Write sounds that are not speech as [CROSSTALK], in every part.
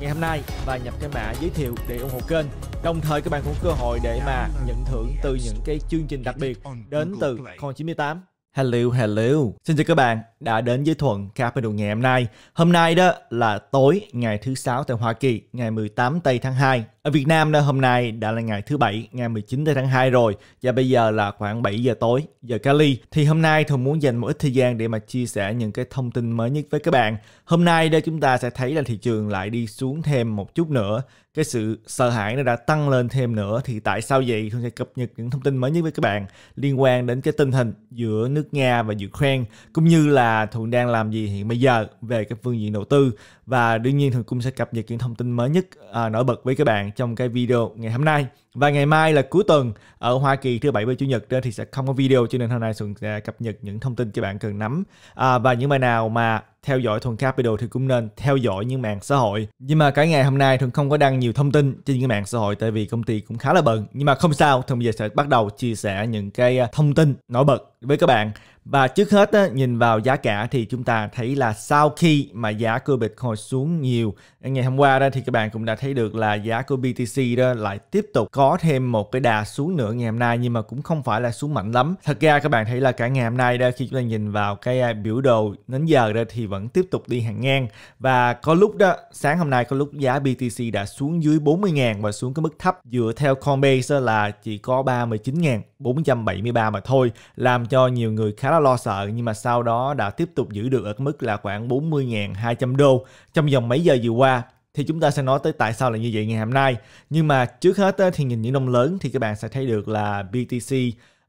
ngày hôm nay và nhập cái mã giới thiệu để ủng hộ kênh. Đồng thời các bạn cũng cơ hội để mà nhận thưởng từ những cái chương trình đặc biệt đến từ Con 98. Hello, hello. Xin chào các bạn đã đến với Thuận Capital ngày hôm nay. Hôm nay đó là tối ngày thứ sáu tại Hoa Kỳ, ngày 18 tây tháng 2. Ở Việt Nam đó hôm nay đã là ngày thứ bảy, ngày 19 tây tháng 2 rồi và bây giờ là khoảng 7 giờ tối giờ Cali. Thì hôm nay Thuận muốn dành một ít thời gian để mà chia sẻ những cái thông tin mới nhất với các bạn. Hôm nay đó chúng ta sẽ thấy là thị trường lại đi xuống thêm một chút nữa cái sự sợ hãi nó đã tăng lên thêm nữa thì tại sao vậy tôi sẽ cập nhật những thông tin mới nhất với các bạn liên quan đến cái tình hình giữa nước Nga và Ukraine cũng như là là Thuận đang làm gì hiện bây giờ về cái phương diện đầu tư và đương nhiên Thuận cũng sẽ cập nhật những thông tin mới nhất à, nổi bật với các bạn trong cái video ngày hôm nay và ngày mai là cuối tuần ở Hoa Kỳ thứ bảy và chủ nhật đó thì sẽ không có video cho nên hôm nay Thuận sẽ cập nhật những thông tin các bạn cần nắm à, và những bài nào mà theo dõi thuần capital thì cũng nên theo dõi những mạng xã hội nhưng mà cả ngày hôm nay thường không có đăng nhiều thông tin trên những mạng xã hội tại vì công ty cũng khá là bận nhưng mà không sao thuần bây giờ sẽ bắt đầu chia sẻ những cái à, thông tin nổi bật với các bạn và trước hết nhìn vào giá cả thì chúng ta thấy là sau khi mà giá của Bitcoin xuống nhiều à, ngày hôm qua đó thì các bạn cũng đã thấy được là giá của BTC đó lại tiếp tục có thêm một cái đà xuống nữa ngày hôm nay nhưng mà cũng không phải là xuống mạnh lắm. Thật ra các bạn thấy là cả ngày hôm nay đó khi chúng ta nhìn vào cái à, biểu đồ đến giờ đó thì vẫn tiếp tục đi hàng ngang và có lúc đó sáng hôm nay có lúc giá BTC đã xuống dưới 40.000 và xuống cái mức thấp dựa theo Coinbase là chỉ có 39.473 mà thôi làm cho nhiều người khá là lo sợ nhưng mà sau đó đã tiếp tục giữ được ở cái mức là khoảng 40.200 đô trong vòng mấy giờ vừa qua thì chúng ta sẽ nói tới tại sao là như vậy ngày hôm nay. Nhưng mà trước hết thì nhìn những đồng lớn thì các bạn sẽ thấy được là BTC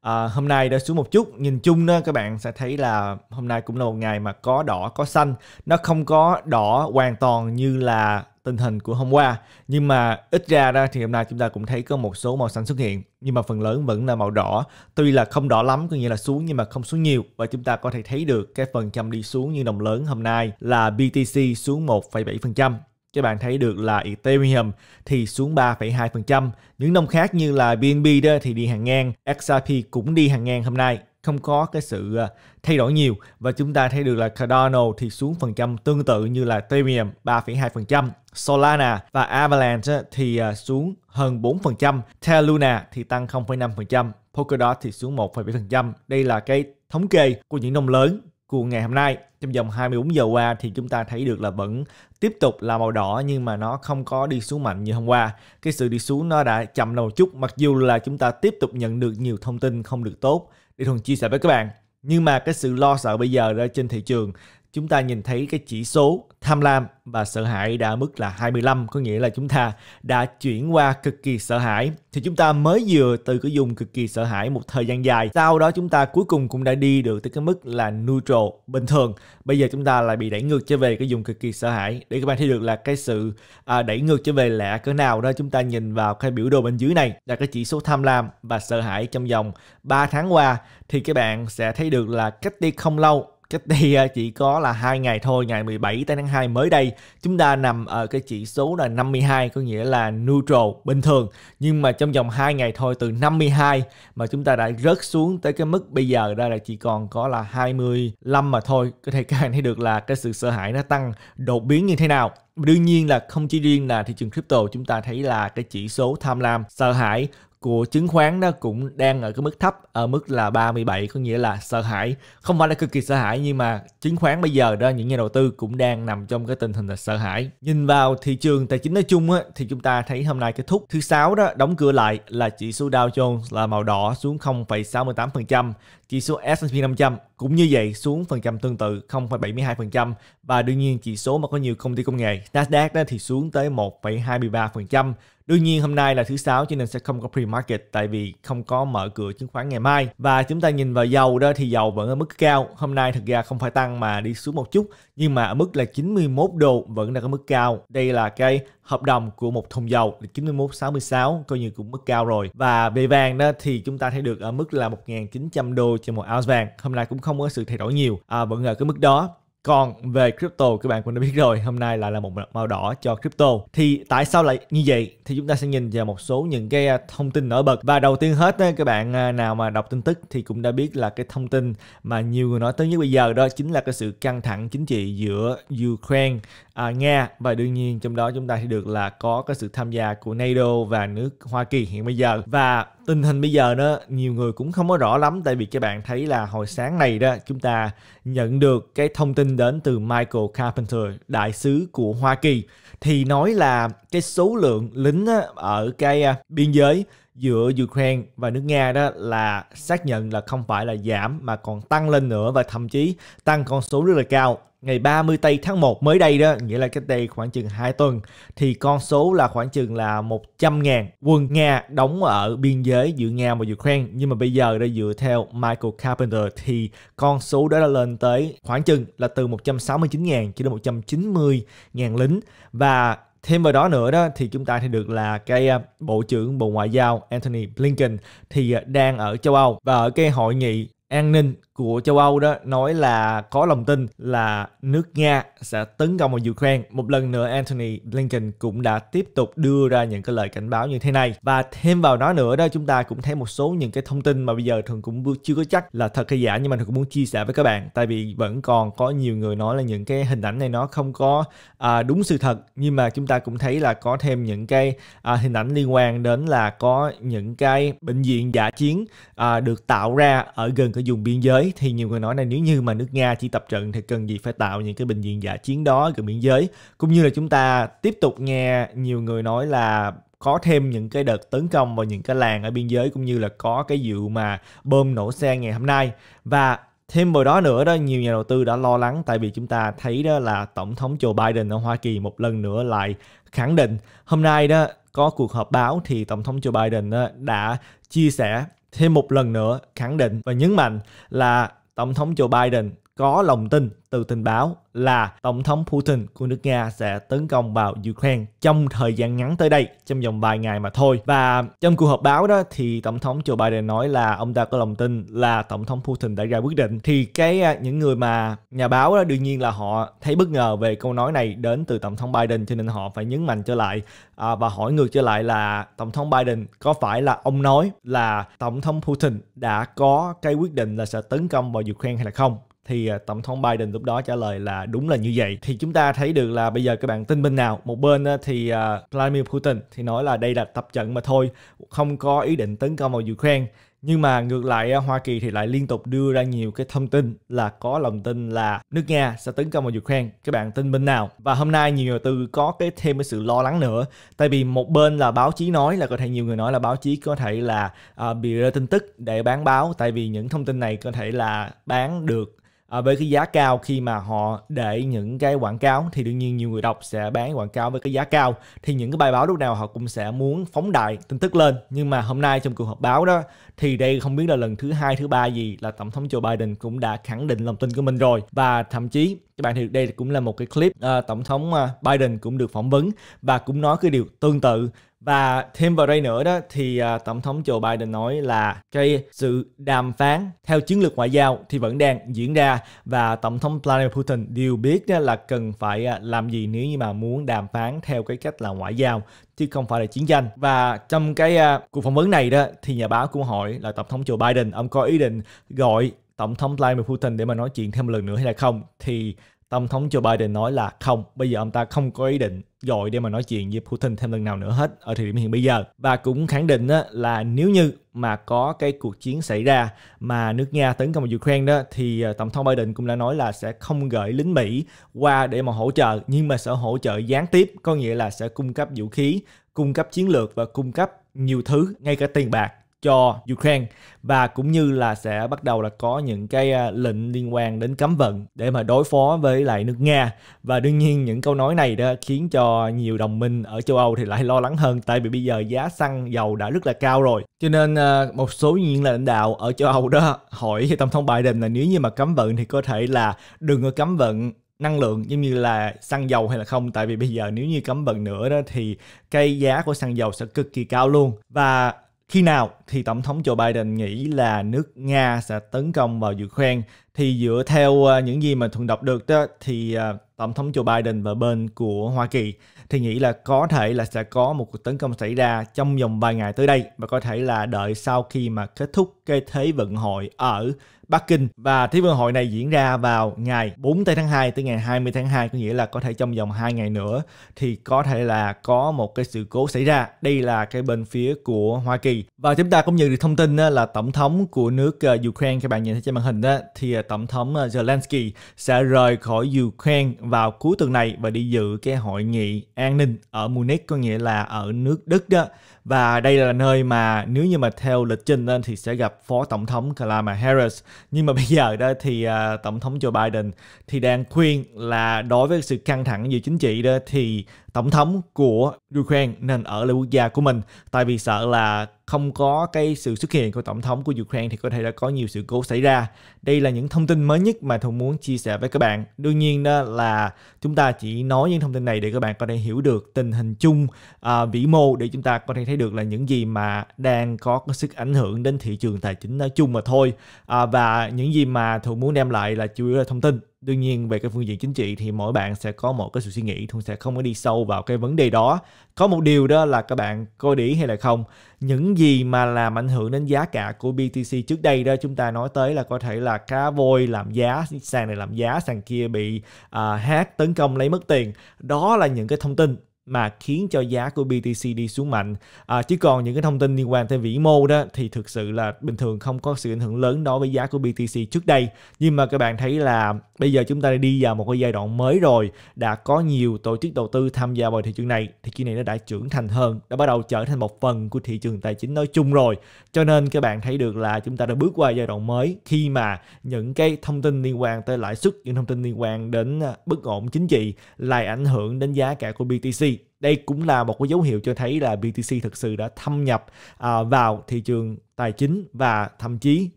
À, hôm nay đã xuống một chút, nhìn chung đó các bạn sẽ thấy là hôm nay cũng là một ngày mà có đỏ có xanh, nó không có đỏ hoàn toàn như là tình hình của hôm qua, nhưng mà ít ra đó thì hôm nay chúng ta cũng thấy có một số màu xanh xuất hiện, nhưng mà phần lớn vẫn là màu đỏ, tuy là không đỏ lắm có nghĩa là xuống nhưng mà không xuống nhiều và chúng ta có thể thấy được cái phần trăm đi xuống như đồng lớn hôm nay là BTC xuống 1,7% các bạn thấy được là Ethereum thì xuống 3,2%. Những đồng khác như là BNB đó thì đi hàng ngang, XRP cũng đi hàng ngang hôm nay, không có cái sự ờ, thay đổi nhiều và chúng ta thấy được là Cardano thì xuống phần trăm tương tự như là Ethereum 3,2%, Solana và Avalanche thì ờ, xuống hơn 4%, Terra Luna thì tăng 0,5%, Polkadot thì xuống 1,7%. Đây là cái thống kê của những đồng lớn của ngày hôm nay trong vòng 24 giờ qua thì chúng ta thấy được là vẫn tiếp tục là màu đỏ nhưng mà nó không có đi xuống mạnh như hôm qua. Cái sự đi xuống nó đã chậm đầu chút mặc dù là chúng ta tiếp tục nhận được nhiều thông tin không được tốt để thường chia sẻ với các bạn. Nhưng mà cái sự lo sợ bây giờ ra trên thị trường chúng ta nhìn thấy cái chỉ số tham lam và sợ hãi đã mức là 25, có nghĩa là chúng ta đã chuyển qua cực kỳ sợ hãi. Thì chúng ta mới vừa từ cái dùng cực kỳ sợ hãi một thời gian dài, sau đó chúng ta cuối cùng cũng đã đi được tới cái mức là neutral, bình thường. Bây giờ chúng ta lại bị đẩy ngược trở về cái dùng cực kỳ sợ hãi. Để các bạn thấy được là cái sự à, đẩy ngược trở về là cỡ nào đó chúng ta nhìn vào cái biểu đồ bên dưới này là cái chỉ số tham lam và sợ hãi trong vòng 3 tháng qua thì các bạn sẽ thấy được là cách đi không lâu cách đây à, chỉ có là hai ngày thôi, ngày 17 tới tháng 2 mới đây, chúng ta nằm ở cái chỉ số là 52 có nghĩa là neutral bình thường. Nhưng mà trong vòng 2 ngày thôi từ 52 mà chúng ta đã rớt xuống tới cái mức bây giờ đây là chỉ còn có là 25 mà thôi. Có thể các bạn thấy được là cái sự sợ hãi nó tăng đột biến như thế nào đương nhiên là không chỉ riêng là thị trường crypto chúng ta thấy là cái chỉ số tham lam sợ hãi của chứng khoán nó cũng đang ở cái mức thấp ở mức là 37 có nghĩa là sợ hãi không phải là cực kỳ sợ hãi nhưng mà chứng khoán bây giờ đó những nhà đầu tư cũng đang nằm trong cái tình hình là sợ hãi nhìn vào thị trường tài chính nói chung á, thì chúng ta thấy hôm nay kết thúc thứ sáu đó đóng cửa lại là chỉ số Dow Jones là màu đỏ xuống 0,68% chỉ số S&P 500 cũng như vậy xuống phần trăm tương tự 0,72% và đương nhiên chỉ số mà có nhiều công ty công nghệ Nasdaq đó thì xuống tới 1,23% Đương nhiên hôm nay là thứ sáu cho nên sẽ không có pre-market tại vì không có mở cửa chứng khoán ngày mai. Và chúng ta nhìn vào dầu đó thì dầu vẫn ở mức cao. Hôm nay thực ra không phải tăng mà đi xuống một chút nhưng mà ở mức là 91 đô vẫn đang ở mức cao. Đây là cái hợp đồng của một thùng dầu là 91.66 coi như cũng mức cao rồi. Và về vàng đó thì chúng ta thấy được ở mức là 1.900 đô trên một ounce vàng. Hôm nay cũng không có sự thay đổi nhiều, à, vẫn ở cái mức đó. Còn về crypto các bạn cũng đã biết rồi, hôm nay lại là một màu đỏ cho crypto. Thì tại sao lại như vậy? Thì chúng ta sẽ nhìn vào một số những cái à, thông tin nổi bật. Và đầu tiên hết các bạn à, nào mà đọc tin tức thì cũng đã biết là cái thông tin mà nhiều người nói tới nhất bây giờ đó chính là cái sự căng thẳng chính trị giữa Ukraine à, Nga và đương nhiên trong đó chúng ta thì được là có cái sự tham gia của NATO và nước Hoa Kỳ hiện bây giờ và tình hình bây giờ đó nhiều người cũng không có rõ lắm tại vì các bạn thấy là hồi sáng này đó chúng ta nhận được cái thông tin đến từ Michael Carpenter đại sứ của Hoa Kỳ thì nói là cái số lượng lính đó, ở cái à, biên giới giữa Ukraine và nước Nga đó là xác nhận là không phải là giảm mà còn tăng lên nữa và thậm chí tăng con số rất là cao ngày 30 tây tháng 1 mới đây đó, nghĩa là cách đây khoảng chừng 2 tuần thì con số là khoảng chừng là 100.000 quân Nga đóng ở biên giới giữa Nga và Ukraine nhưng mà bây giờ đã dựa theo Michael Carpenter thì con số đó đã lên tới khoảng chừng là từ 169.000 cho đến 190.000 lính và thêm vào đó nữa đó thì chúng ta thấy được là cái à, bộ trưởng bộ ngoại giao Anthony Blinken thì à, đang ở châu Âu và ở cái hội nghị an ninh của châu Âu đó nói là có lòng tin là nước Nga sẽ tấn công vào Ukraine. Một lần nữa Anthony Blinken cũng đã tiếp tục đưa ra những cái lời cảnh báo như thế này. Và thêm vào đó nữa đó chúng ta cũng thấy một số những cái thông tin mà bây giờ thường cũng chưa có chắc là thật hay giả nhưng mà thường cũng muốn chia sẻ với các bạn tại vì vẫn còn có nhiều người nói là những cái hình ảnh này nó không có à, đúng sự thật nhưng mà chúng ta cũng thấy là có thêm những cái à, hình ảnh liên quan đến là có những cái bệnh viện giả chiến à, được tạo ra ở gần cái vùng biên giới giới thì nhiều người nói là nếu như mà nước Nga chỉ tập trận thì cần gì phải tạo những cái bệnh viện giả chiến đó gần biên giới cũng như là chúng ta tiếp tục nghe nhiều người nói là có thêm những cái đợt tấn công vào những cái làng ở biên giới cũng như là có cái vụ mà bơm nổ xe ngày hôm nay và thêm vào đó nữa đó nhiều nhà đầu tư đã lo lắng tại vì chúng ta thấy đó là tổng thống Joe Biden ở Hoa Kỳ một lần nữa lại khẳng định hôm nay đó có cuộc họp báo thì tổng thống Joe Biden đã chia sẻ thêm một lần nữa khẳng định và nhấn mạnh là Tổng thống Joe Biden có lòng tin từ tình báo là Tổng thống Putin của nước Nga sẽ tấn công vào Ukraine trong thời gian ngắn tới đây, trong vòng vài ngày mà thôi. Và trong cuộc họp báo đó thì Tổng thống Joe Biden nói là ông ta có lòng tin là Tổng thống Putin đã ra quyết định. Thì cái à, những người mà nhà báo đó đương nhiên là họ thấy bất ngờ về câu nói này đến từ Tổng thống Biden cho nên họ phải nhấn mạnh trở lại à, và hỏi ngược trở lại là Tổng thống Biden có phải là ông nói là Tổng thống Putin đã có cái quyết định là sẽ tấn công vào Ukraine hay là không? thì à, tổng thống Biden lúc đó trả lời là đúng là như vậy thì chúng ta thấy được là bây giờ các bạn tin bên nào một bên à, thì à, Vladimir Putin thì nói là đây là tập trận mà thôi không có ý định tấn công vào Ukraine nhưng mà ngược lại Hoa Kỳ thì lại liên tục đưa ra nhiều cái thông tin là có lòng tin là nước Nga sẽ tấn công vào Ukraine. Các bạn tin bên nào? Và hôm nay nhiều người từ có cái thêm cái sự lo lắng nữa. Tại vì một bên là báo chí nói là có thể nhiều người nói là báo chí có thể là uh, bị rơi tin tức để bán báo tại vì những thông tin này có thể là bán được à, với cái giá cao khi mà họ để những cái quảng cáo thì đương nhiên nhiều người đọc sẽ bán quảng cáo với cái giá cao thì những cái bài báo lúc nào họ cũng sẽ muốn phóng đại tin tức lên nhưng mà hôm nay trong cuộc họp báo đó thì đây không biết là lần thứ hai thứ ba gì là tổng thống Joe Biden cũng đã khẳng định lòng tin của mình rồi và thậm chí các bạn thì đây cũng là một cái clip uh, tổng thống uh, Biden cũng được phỏng vấn và cũng nói cái điều tương tự và thêm vào đây nữa đó thì uh, Tổng thống Joe Biden nói là cái sự đàm phán theo chiến lược ngoại giao thì vẫn đang diễn ra và Tổng thống Vladimir Putin đều biết đó là cần phải uh, làm gì nếu như mà muốn đàm phán theo cái cách là ngoại giao chứ không phải là chiến tranh. Và trong cái uh, cuộc phỏng vấn này đó thì nhà báo cũng hỏi là Tổng thống Joe Biden ông có ý định gọi Tổng thống Vladimir Putin để mà nói chuyện thêm một lần nữa hay là không thì Tổng thống Joe Biden nói là không, bây giờ ông ta không có ý định gọi để mà nói chuyện với Putin thêm lần nào nữa hết ở thời điểm hiện bây giờ. Và cũng khẳng định đó là nếu như mà có cái cuộc chiến xảy ra mà nước Nga tấn công vào Ukraine đó thì ờ, Tổng thống Biden cũng đã nói là sẽ không gửi lính Mỹ qua để mà hỗ trợ nhưng mà sẽ hỗ trợ gián tiếp có nghĩa là sẽ cung cấp vũ khí, cung cấp chiến lược và cung cấp nhiều thứ ngay cả tiền bạc cho Ukraine và cũng như là sẽ bắt đầu là có những cái à, lệnh liên quan đến cấm vận để mà đối phó với lại nước Nga và đương nhiên những câu nói này đó khiến cho nhiều đồng minh ở châu Âu thì lại lo lắng hơn tại vì bây giờ giá xăng dầu đã rất là cao rồi cho nên à, một số những lãnh đạo ở châu Âu đó hỏi [LAUGHS] tổng thống Biden là nếu như mà cấm vận thì có thể là đừng có cấm vận năng lượng giống như là xăng dầu hay là không tại vì bây giờ nếu như cấm vận nữa đó thì cái giá của xăng dầu sẽ cực kỳ cao luôn và khi nào thì tổng thống Joe Biden nghĩ là nước Nga sẽ tấn công vào Ukraine thì dựa theo ờ, những gì mà thường đọc được đó thì ờ, tổng thống Joe Biden và bên của Hoa Kỳ thì nghĩ là có thể là sẽ có một cuộc tấn công xảy ra trong vòng vài ngày tới đây và có thể là đợi sau khi mà kết thúc cái thế vận hội ở Bắc Kinh và Thế vận hội này diễn ra vào ngày 4 tây tháng 2 tới ngày 20 tháng 2 có nghĩa là có thể trong vòng 2 ngày nữa thì có thể là có một cái sự cố xảy ra. Đây là cái bên phía của Hoa Kỳ. Và chúng ta cũng nhận được thông tin là tổng thống của nước ờ, Ukraine các bạn nhìn thấy trên màn hình đó, thì ờ, tổng thống ờ, Zelensky sẽ rời khỏi Ukraine vào cuối tuần này và đi dự cái hội nghị an ninh ở Munich có nghĩa là ở nước Đức đó và đây là nơi mà nếu như mà theo lịch trình thì sẽ gặp phó tổng thống Kamala Harris nhưng mà bây giờ đó thì uh, tổng thống Joe Biden thì đang khuyên là đối với sự căng thẳng giữa chính trị đó thì tổng thống của Ukraine nên ở lại quốc gia của mình tại vì sợ là không có cái sự xuất hiện của tổng thống của Ukraine thì có thể đã có nhiều sự cố xảy ra. Đây là những thông tin mới nhất mà Thuận muốn chia sẻ với các bạn. Đương nhiên đó là chúng ta chỉ nói những thông tin này để các bạn có thể hiểu được tình hình chung à, vĩ mô để chúng ta có thể thấy được là những gì mà đang có, có sức ảnh hưởng đến thị trường tài chính nói chung mà thôi. À, và những gì mà Thuận muốn đem lại là chủ yếu là thông tin đương nhiên về cái phương diện chính trị thì mỗi bạn sẽ có một cái sự suy nghĩ thường sẽ không có đi sâu vào cái vấn đề đó có một điều đó là các bạn coi để hay là không những gì mà làm ảnh hưởng đến giá cả của BTC trước đây đó chúng ta nói tới là có thể là cá voi làm giá sàn này làm giá sàn kia bị uh, à, hát tấn công lấy mất tiền đó là những cái thông tin mà khiến cho giá của BTC đi xuống mạnh. À, chứ còn những cái thông tin liên quan tới vĩ mô đó thì thực sự là bình thường không có sự ảnh hưởng lớn đối với giá của BTC trước đây. Nhưng mà các bạn thấy là bây giờ chúng ta đi vào một cái giai đoạn mới rồi, đã có nhiều tổ chức đầu tư tham gia vào thị trường này thì kỳ này nó đã trưởng thành hơn, đã bắt đầu trở thành một phần của thị trường tài chính nói chung rồi. Cho nên các bạn thấy được là chúng ta đã bước qua giai đoạn mới khi mà những cái thông tin liên quan tới lãi suất, những thông tin liên quan đến à, bất ổn chính trị lại ảnh hưởng đến giá cả của BTC đây cũng là một cái dấu hiệu cho thấy là BTC thực sự đã thâm nhập à, vào thị trường tài chính và thậm chí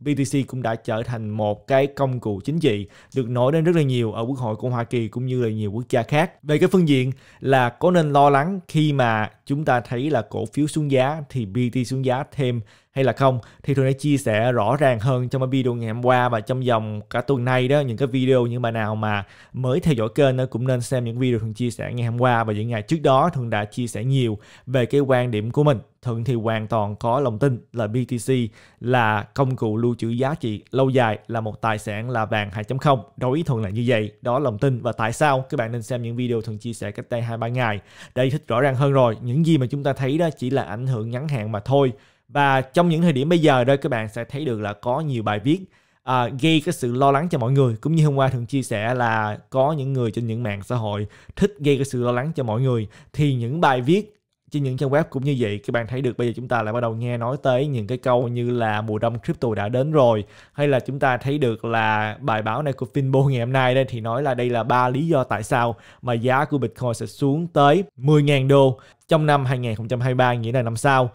BTC cũng đã trở thành một cái công cụ chính trị được nói đến rất là nhiều ở Quốc hội của Hoa Kỳ cũng như là nhiều quốc gia khác. Về cái phương diện là có nên lo lắng khi mà chúng ta thấy là cổ phiếu xuống giá thì BTC xuống giá thêm hay là không thì thường đã chia sẻ rõ ràng hơn trong cái video ngày hôm qua và trong dòng cả tuần nay đó những cái video những bạn nào mà mới theo dõi kênh đó cũng nên xem những video thường chia sẻ ngày hôm qua và những ngày trước đó thường đã chia sẻ nhiều về cái quan điểm của mình Thường thì hoàn toàn có lòng tin là BTC là công cụ lưu trữ giá trị lâu dài là một tài sản là vàng 2.0. Đối với thường là như vậy, đó lòng tin và tại sao các bạn nên xem những video thường chia sẻ cách đây hai ba ngày để thích rõ ràng hơn rồi. Những gì mà chúng ta thấy đó chỉ là ảnh hưởng ngắn hạn mà thôi và trong những thời điểm bây giờ đây các bạn sẽ thấy được là có nhiều bài viết à, gây cái sự lo lắng cho mọi người cũng như hôm qua thường chia sẻ là có những người trên những mạng xã hội thích gây cái sự lo lắng cho mọi người thì những bài viết trên những trang web cũng như vậy các bạn thấy được bây giờ chúng ta lại bắt đầu nghe nói tới những cái câu như là mùa đông crypto đã đến rồi hay là chúng ta thấy được là bài báo này của Finbo ngày hôm nay đây thì nói là đây là ba lý do tại sao mà giá của Bitcoin sẽ xuống tới 10.000 đô trong năm 2023 nghĩa là năm sau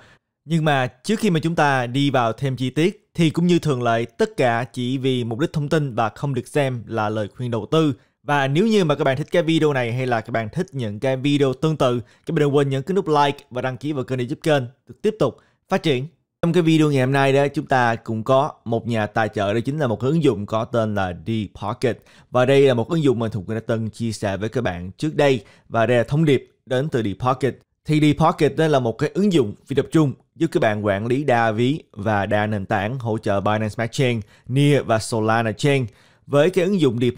nhưng mà trước khi mà chúng ta đi vào thêm chi tiết thì cũng như thường lệ tất cả chỉ vì mục đích thông tin và không được xem là lời khuyên đầu tư. Và nếu như mà các bạn thích cái video này hay là các bạn thích những cái video tương tự, các bạn đừng quên nhấn cái nút like và đăng ký vào kênh để giúp kênh được tiếp tục phát triển. Trong cái video ngày hôm nay đó chúng ta cũng có một nhà tài trợ đó chính là một ứng dụng có tên là Deep Pocket và đây là một ứng dụng mà Thục đã từng chia sẻ với các bạn trước đây và đây là thông điệp đến từ Deep Pocket thì Deep Pocket đó là một cái ứng dụng phi tập trung giúp các bạn quản lý đa ví và đa nền tảng hỗ trợ Binance Smart Chain, Near và Solana Chain. Với cái ứng dụng Deep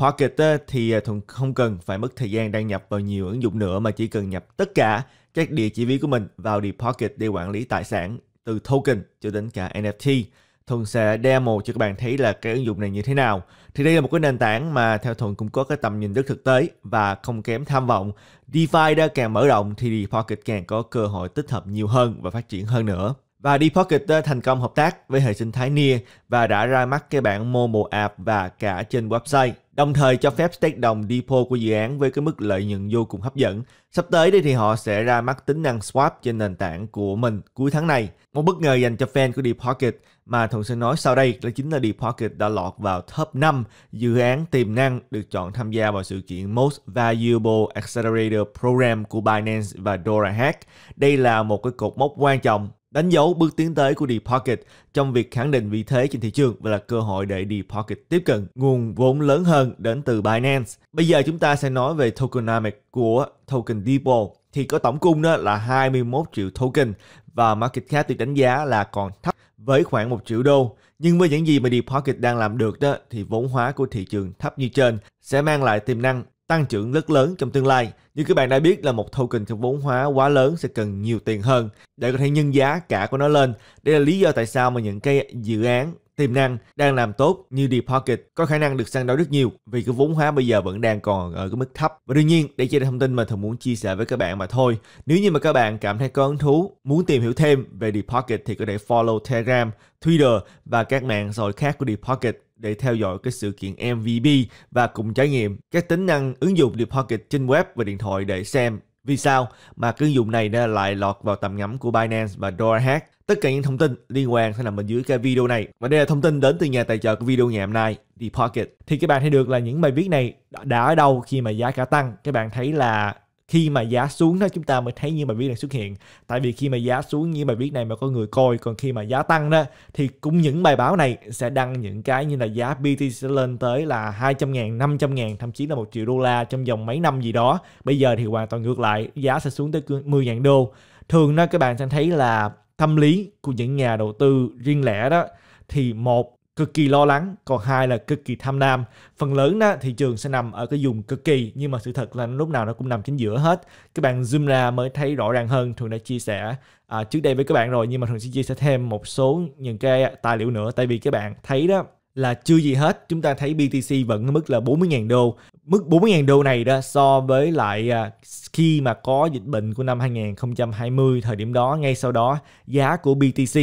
thì à, thường không cần phải mất thời gian đăng nhập vào nhiều ứng dụng nữa mà chỉ cần nhập tất cả các địa chỉ ví của mình vào Deep để quản lý tài sản từ token cho đến cả NFT. Thuận sẽ demo cho các bạn thấy là cái ứng dụng này như thế nào. Thì đây là một cái nền tảng mà theo Thuận cũng có cái tầm nhìn rất thực tế và không kém tham vọng. DeFi đã càng mở rộng thì Pocket càng có cơ hội tích hợp nhiều hơn và phát triển hơn nữa. Và Depocket đã thành công hợp tác với hệ sinh thái Nia và đã ra mắt cái bản mobile app và cả trên website đồng thời cho phép stake đồng depot của dự án với cái mức lợi nhuận vô cùng hấp dẫn. Sắp tới đây thì họ sẽ ra mắt tính năng swap trên nền tảng của mình cuối tháng này. Một bất ngờ dành cho fan của Deep Pocket mà thường sẽ nói sau đây là chính là Deep Pocket đã lọt vào top 5 dự án tiềm năng được chọn tham gia vào sự kiện Most Valuable Accelerator Program của Binance và Dora Hack. Đây là một cái cột mốc quan trọng đánh dấu bước tiến tới của Deep Pocket trong việc khẳng định vị thế trên thị trường và là cơ hội để Deep Pocket tiếp cận nguồn vốn lớn hơn đến từ Binance. Bây giờ chúng ta sẽ nói về tokenomics của token Depot thì có tổng cung đó là 21 triệu token và market cap được đánh giá là còn thấp với khoảng 1 triệu đô. Nhưng với những gì mà Deep Pocket đang làm được đó thì vốn hóa của thị trường thấp như trên sẽ mang lại tiềm năng tăng trưởng rất lớn trong tương lai. Như các bạn đã biết là một token trong vốn hóa quá lớn sẽ cần nhiều tiền hơn để có thể nhân giá cả của nó lên. Đây là lý do tại sao mà những cái dự án tiềm năng đang làm tốt như Deep Pocket có khả năng được săn đón rất nhiều vì cái vốn hóa bây giờ vẫn đang còn ở cái mức thấp. Và đương nhiên, đây chỉ là thông tin mà thường muốn chia sẻ với các bạn mà thôi. Nếu như mà các bạn cảm thấy có hứng thú, muốn tìm hiểu thêm về Deep Pocket thì có thể follow Telegram, Twitter và các mạng xã hội khác của Deep Pocket để theo dõi cái sự kiện MVP và cùng trải nghiệm các tính năng ứng dụng Depocket trên web và điện thoại để xem vì sao mà ứng dụng này đã lại lọt vào tầm ngắm của Binance và DoorHack. Tất cả những thông tin liên quan sẽ nằm bên dưới cái video này. Và đây là thông tin đến từ nhà tài trợ của video ngày hôm nay, The Pocket. Thì các bạn thấy được là những bài viết này đã ở đâu khi mà giá cả tăng. Các bạn thấy là khi mà giá xuống đó chúng ta mới thấy như bài viết này xuất hiện tại vì khi mà giá xuống như bài viết này mà có người coi còn khi mà giá tăng đó thì cũng những bài báo này sẽ đăng những cái như là giá BTC lên tới là 200 ngàn, 500 ngàn, thậm chí là một triệu đô la trong vòng mấy năm gì đó bây giờ thì hoàn toàn ngược lại giá sẽ xuống tới 10 ngàn đô thường đó các bạn sẽ thấy là tâm lý của những nhà đầu tư riêng lẻ đó thì một cực kỳ lo lắng còn hai là cực kỳ tham lam phần lớn đó thị trường sẽ nằm ở cái vùng cực kỳ nhưng mà sự thật là lúc nào nó cũng nằm chính giữa hết các bạn zoom ra mới thấy rõ ràng hơn thường đã chia sẻ à, trước đây với các bạn rồi nhưng mà thường sẽ chia sẻ thêm một số những cái tài liệu nữa tại vì các bạn thấy đó là chưa gì hết chúng ta thấy BTC vẫn ở mức là 40.000 đô mức 40.000 đô này đó so với lại à, khi mà có dịch bệnh của năm 2020 thời điểm đó ngay sau đó giá của BTC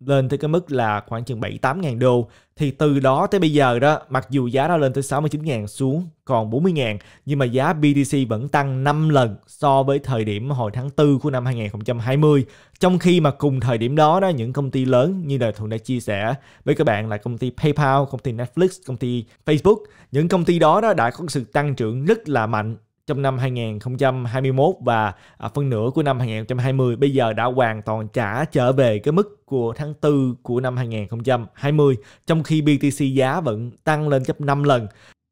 lên tới cái mức là khoảng chừng 7 8 ngàn đô thì từ đó tới bây giờ đó mặc dù giá nó lên tới 69 ngàn xuống còn 40 ngàn nhưng mà giá BTC vẫn tăng 5 lần so với thời điểm hồi tháng 4 của năm 2020 trong khi mà cùng thời điểm đó đó những công ty lớn như là Thuận đã chia sẻ với các bạn là công ty PayPal, công ty Netflix, công ty Facebook những công ty đó đó đã có sự tăng trưởng rất là mạnh trong năm 2021 và à, phân nửa của năm 2020 bây giờ đã hoàn toàn trả trở về cái mức của tháng 4 của năm 2020 trong khi BTC giá vẫn tăng lên gấp 5 lần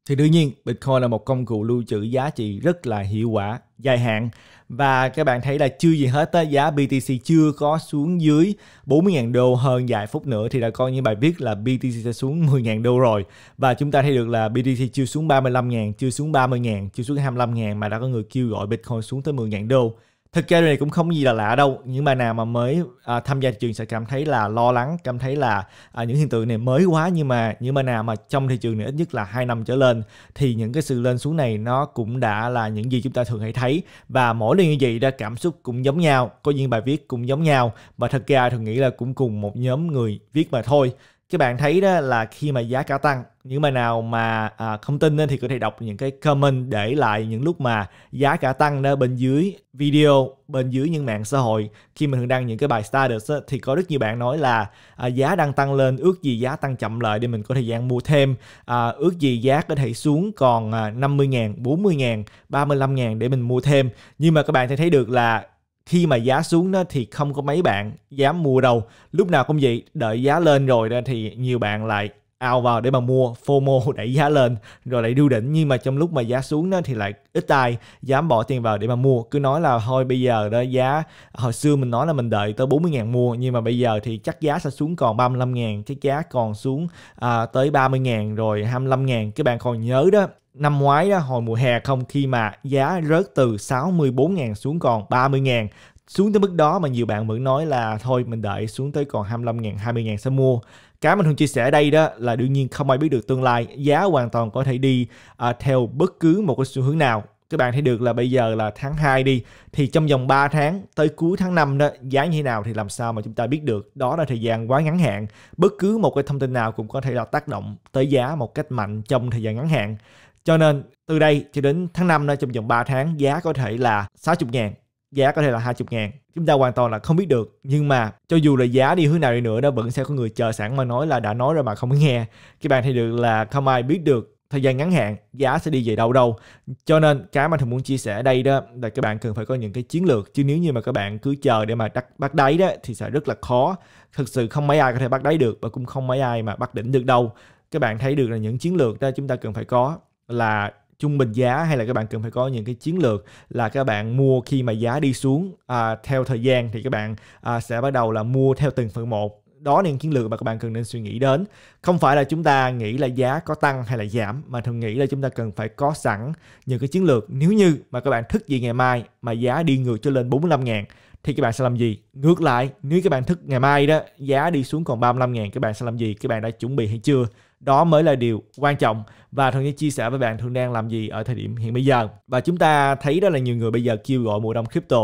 thì đương nhiên Bitcoin là một công cụ lưu trữ giá trị rất là hiệu quả dài hạn và các bạn thấy là chưa gì hết á, giá BTC chưa có xuống dưới 40.000 đô hơn vài phút nữa thì đã coi như bài viết là BTC sẽ xuống 10.000 đô rồi và chúng ta thấy được là BTC chưa xuống 35.000, chưa xuống 30.000, chưa xuống 25.000 mà đã có người kêu gọi Bitcoin xuống tới 10.000 đô thực ra điều này cũng không gì là lạ đâu những bạn nào mà mới à, tham gia thị trường sẽ cảm thấy là lo lắng cảm thấy là à, những hiện tượng này mới quá nhưng mà những bạn nào mà trong thị trường này ít nhất là 2 năm trở lên thì những cái sự lên xuống này nó cũng đã là những gì chúng ta thường hay thấy và mỗi lần như vậy ra cảm xúc cũng giống nhau có những bài viết cũng giống nhau và thật ra thường nghĩ là cũng cùng một nhóm người viết mà thôi các bạn thấy đó là khi mà giá cả tăng những bài nào mà à, không tin thì có thể đọc những cái comment để lại những lúc mà giá cả tăng đó bên dưới video bên dưới những mạng xã hội khi mình thường đăng những cái bài status đó, thì có rất nhiều bạn nói là à, giá đang tăng lên ước gì giá tăng chậm lại để mình có thời gian mua thêm à, ước gì giá có thể xuống còn à, 50 ngàn 40 ngàn 35 ngàn để mình mua thêm nhưng mà các bạn sẽ thấy được là khi mà giá xuống đó thì không có mấy bạn dám mua đâu lúc nào cũng vậy đợi giá lên rồi đó thì nhiều bạn lại ao vào để mà mua FOMO [LAUGHS] đẩy giá lên rồi lại đu đỉnh nhưng mà trong lúc mà giá xuống đó thì lại ít ai dám bỏ tiền vào để mà mua cứ nói là thôi bây giờ đó giá hồi xưa mình nói là mình đợi tới 40 ngàn mua nhưng mà bây giờ thì chắc giá sẽ xuống còn 35 ngàn chắc giá còn xuống à, tới 30 ngàn rồi 25 ngàn các bạn còn nhớ đó năm ngoái đó, hồi mùa hè không khi mà giá rớt từ 64.000 xuống còn 30.000 xuống tới mức đó mà nhiều bạn vẫn nói là thôi mình đợi xuống tới còn 25 ngàn, 20 ngàn sẽ mua. Cái mình thường chia sẻ ở đây đó là đương nhiên không ai biết được tương lai, giá hoàn toàn có thể đi uh, theo bất cứ một cái xu hướng nào. Các bạn thấy được là bây giờ là tháng 2 đi thì trong vòng 3 tháng tới cuối tháng 5 đó giá như thế nào thì làm sao mà chúng ta biết được. Đó là thời gian quá ngắn hạn. Bất cứ một cái thông tin nào cũng có thể là tác động tới giá một cách mạnh trong thời gian ngắn hạn. Cho nên từ đây cho đến tháng 5 đó trong vòng 3 tháng giá có thể là 60 ngàn, giá có thể là 20 ngàn chúng ta hoàn toàn là không biết được nhưng mà cho dù là giá đi hướng nào đi nữa đó vẫn sẽ có người chờ sẵn mà nói là đã nói rồi mà không nghe các bạn thấy được là không ai biết được thời gian ngắn hạn giá sẽ đi về đâu đâu cho nên cái mà thường muốn chia sẻ ở đây đó là các bạn cần phải có những cái chiến lược chứ nếu như mà các bạn cứ chờ để mà đắc, bắt đáy đó thì sẽ rất là khó thực sự không mấy ai có thể bắt đáy được và cũng không mấy ai mà bắt đỉnh được đâu các bạn thấy được là những chiến lược đó chúng ta cần phải có là trung bình giá hay là các bạn cần phải có những cái chiến lược là các bạn mua khi mà giá đi xuống à, theo thời gian thì các bạn à, sẽ bắt đầu là mua theo từng phần một đó là những chiến lược mà các bạn cần nên suy nghĩ đến không phải là chúng ta nghĩ là giá có tăng hay là giảm mà thường nghĩ là chúng ta cần phải có sẵn những cái chiến lược nếu như mà các bạn thức dậy ngày mai mà giá đi ngược cho lên 45 ngàn thì các bạn sẽ làm gì? Ngược lại, nếu các bạn thức ngày mai đó, giá đi xuống còn 35 ngàn, các bạn sẽ làm gì? Các bạn đã chuẩn bị hay chưa? Đó mới là điều quan trọng và thường sẽ chia sẻ với bạn thường đang làm gì ở thời điểm hiện bây giờ. Và chúng ta thấy đó là nhiều người bây giờ kêu gọi mùa đông crypto.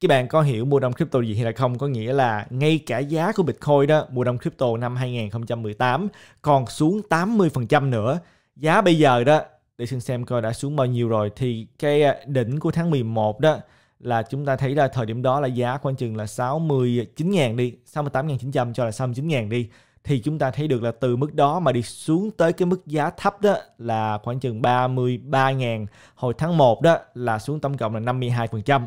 Các bạn có hiểu mùa đông crypto gì hay là không? Có nghĩa là ngay cả giá của Bitcoin đó, mùa đông crypto năm 2018 còn xuống 80% nữa. Giá bây giờ đó, để xem xem coi đã xuống bao nhiêu rồi thì cái à, đỉnh của tháng 11 đó là chúng ta thấy là thời điểm đó là giá khoảng chừng là 69.000 đi, 68.900 cho là 69.000 đi thì chúng ta thấy được là từ mức đó mà đi xuống tới cái mức giá thấp đó là khoảng chừng 33.000 hồi tháng 1 đó là xuống tổng cộng là 52%.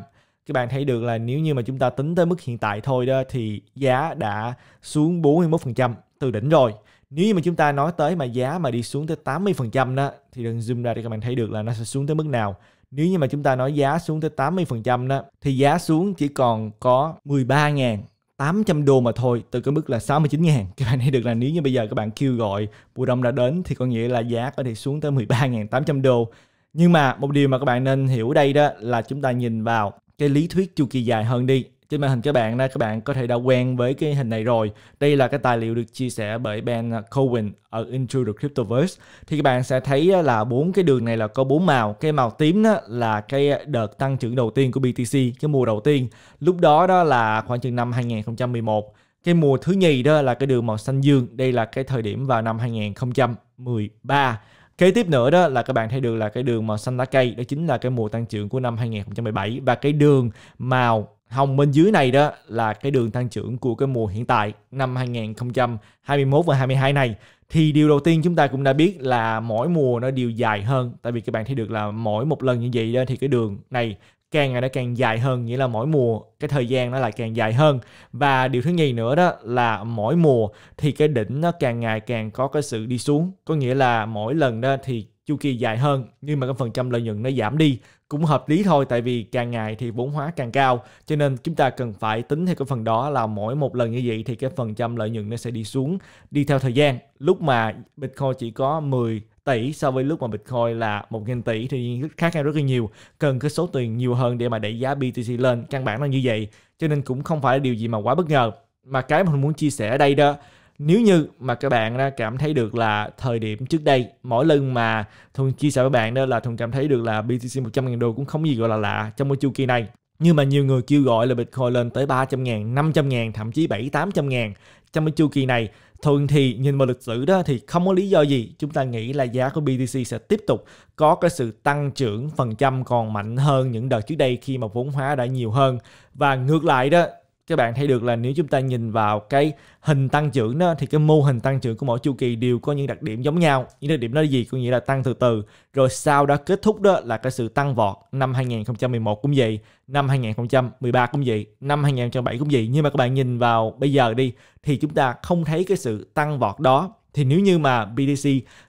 Các bạn thấy được là nếu như mà chúng ta tính tới mức hiện tại thôi đó thì giá đã xuống 41% từ đỉnh rồi. Nếu như mà chúng ta nói tới mà giá mà đi xuống tới 80% đó thì đừng zoom ra để các bạn thấy được là nó sẽ xuống tới mức nào. Nếu như mà chúng ta nói giá xuống tới 80% đó thì giá xuống chỉ còn có 13.000 800 đô mà thôi từ cái mức là 69 ngàn các bạn thấy được là nếu như bây giờ các bạn kêu gọi mùa đông đã đến thì có nghĩa là giá có thể xuống tới 13.800 đô nhưng mà một điều mà các bạn nên hiểu đây đó là chúng ta nhìn vào cái lý thuyết chu kỳ dài hơn đi trên màn hình các bạn các bạn có thể đã quen với cái hình này rồi. Đây là cái tài liệu được chia sẻ bởi Ben Cohen ở Into the Cryptoverse. Thì các bạn sẽ thấy là bốn cái đường này là có bốn màu. Cái màu tím đó là cái đợt tăng trưởng đầu tiên của BTC, cái mùa đầu tiên. Lúc đó đó là khoảng chừng năm 2011. Cái mùa thứ nhì đó là cái đường màu xanh dương. Đây là cái thời điểm vào năm 2013. Kế tiếp nữa đó là các bạn thấy được là cái đường màu xanh lá cây đó chính là cái mùa tăng trưởng của năm 2017 và cái đường màu hồng bên dưới này đó là cái đường tăng trưởng của cái mùa hiện tại năm 2021 và 22 này thì điều đầu tiên chúng ta cũng đã biết là mỗi mùa nó đều dài hơn tại vì các bạn thấy được là mỗi một lần như vậy đó thì cái đường này càng ngày nó càng dài hơn nghĩa là mỗi mùa cái thời gian nó lại càng dài hơn và điều thứ nhì nữa đó là mỗi mùa thì cái đỉnh nó càng ngày càng có cái sự đi xuống có nghĩa là mỗi lần đó thì chu kỳ dài hơn nhưng mà cái phần trăm lợi nhuận nó giảm đi cũng hợp lý thôi tại vì càng ngày thì vốn hóa càng cao cho nên chúng ta cần phải tính theo cái phần đó là mỗi một lần như vậy thì cái phần trăm lợi nhuận nó sẽ đi xuống đi theo thời gian lúc mà Bitcoin chỉ có 10 tỷ so với lúc mà Bitcoin là 1 nghìn tỷ thì khác nhau rất là nhiều cần cái số tiền nhiều hơn để mà đẩy giá BTC lên căn bản là như vậy cho nên cũng không phải là điều gì mà quá bất ngờ mà cái mà mình muốn chia sẻ ở đây đó nếu như mà các bạn cảm thấy được là thời điểm trước đây mỗi lần mà Thuần chia sẻ với bạn đó là Thuần cảm thấy được là BTC 100.000 đô cũng không gì gọi là lạ trong một chu kỳ này nhưng mà nhiều người kêu gọi là Bitcoin lên tới 300 ngàn, 500 ngàn, thậm chí 7 800 ngàn trong cái chu kỳ này. Thường thì nhìn vào lịch sử đó thì không có lý do gì chúng ta nghĩ là giá của BTC sẽ tiếp tục có cái sự tăng trưởng phần trăm còn mạnh hơn những đợt trước đây khi mà vốn hóa đã nhiều hơn. Và ngược lại đó các bạn thấy được là nếu chúng ta nhìn vào cái hình tăng trưởng đó thì cái mô hình tăng trưởng của mỗi chu kỳ đều có những đặc điểm giống nhau những đặc điểm đó là gì có nghĩa là tăng từ từ rồi sau đó kết thúc đó là cái sự tăng vọt năm 2011 cũng vậy năm 2013 cũng vậy năm 2007 cũng vậy nhưng mà các bạn nhìn vào bây giờ đi thì chúng ta không thấy cái sự tăng vọt đó thì nếu như mà BTC